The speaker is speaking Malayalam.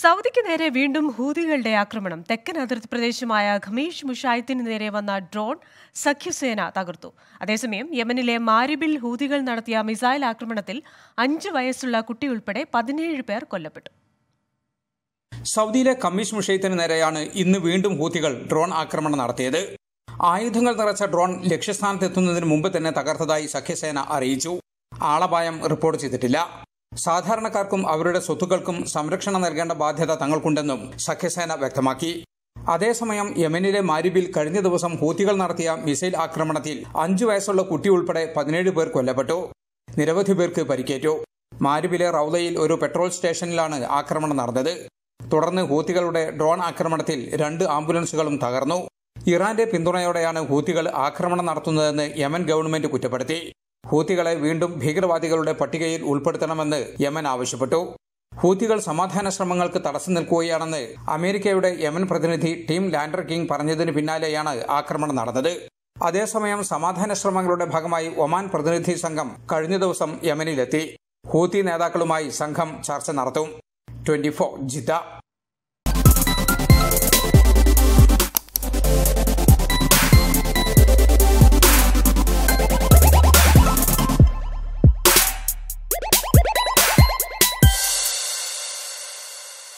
സൗദിക്ക് നേരെ വീണ്ടും ഹൂതികളുടെ ആക്രമണം തെക്കൻ അതിർത്തി പ്രദേശമായ ഖമീഷ് മുഷായത്തിന് നേരെ വന്ന ഡ്രോൺ സഖ്യസേന തകർത്തു അതേസമയം യമനിലെ മാരിബിൽ ഹൂതികൾ നടത്തിയ മിസൈൽ ആക്രമണത്തിൽ അഞ്ച് വയസ്സുള്ള കുട്ടിയുൾപ്പെടെ പതിനേഴ് പേർ കൊല്ലപ്പെട്ടു സൗദിയിലെ കമ്മീഷ് മുഷയത്തിന് നേരെയാണ് ഇന്ന് വീണ്ടും ഹൂതികൾ ഡ്രോൺ ആക്രമണം നടത്തിയത് ആയുധങ്ങൾ നിറച്ച ഡ്രോൺ ലക്ഷ്യസ്ഥാനത്തെത്തുന്നതിന് മുമ്പ് തന്നെ തകർത്തതായി സഖ്യസേന അറിയിച്ചു ആളപായം റിപ്പോർട്ട് ചെയ്തിട്ടില്ല സാധാരണക്കാർക്കും അവരുടെ സ്വത്തുക്കൾക്കും സംരക്ഷണം നൽകേണ്ട ബാധ്യത തങ്ങൾക്കുണ്ടെന്നും സഖ്യസേന വ്യക്തമാക്കി അതേസമയം യമനിലെ മാരിബിൽ കഴിഞ്ഞ ദിവസം ഹൂത്തികൾ നടത്തിയ മിസൈൽ ആക്രമണത്തിൽ അഞ്ചു വയസ്സുള്ള കുട്ടി ഉൾപ്പെടെ പതിനേഴ് പേർ കൊല്ലപ്പെട്ടു നിരവധി പേർക്ക് പരിക്കേറ്റു മാരിബിലെ റൌലയിൽ ഒരു പെട്രോൾ സ്റ്റേഷനിലാണ് ആക്രമണം നടന്നത് തുടർന്ന് ഹൂത്തികളുടെ ഡ്രോൺ ആക്രമണത്തിൽ രണ്ട് ആംബുലൻസുകളും തകർന്നു ഇറാന്റെ പിന്തുണയോടെയാണ് ഹൂത്തികൾ ആക്രമണം നടത്തുന്നതെന്ന് യമൻ ഗവൺമെന്റ് കുറ്റപ്പെടുത്തി ഹൂത്തികളെ വീണ്ടും ഭീകരവാദികളുടെ പട്ടികയിൽ ഉൾപ്പെടുത്തണമെന്ന് യമൻ ആവശ്യപ്പെട്ടു ഹൂത്തികൾ സമാധാന ശ്രമങ്ങൾക്ക് തടസ്സം നിൽക്കുകയാണെന്ന് അമേരിക്കയുടെ യമൻ പ്രതിനിധി ടീം ലാൻഡർ കിങ് പറഞ്ഞതിന് പിന്നാലെയാണ് ആക്രമണം നടന്നത് അതേസമയം സമാധാന ശ്രമങ്ങളുടെ ഭാഗമായി ഒമാൻ പ്രതിനിധി സംഘം കഴിഞ്ഞ ദിവസം യമനിലെത്തി ഹൂത്തി നേതാക്കളുമായി സംഘം ചർച്ച നടത്തും ട്വന്റി ഫോർ ജിദ്ദ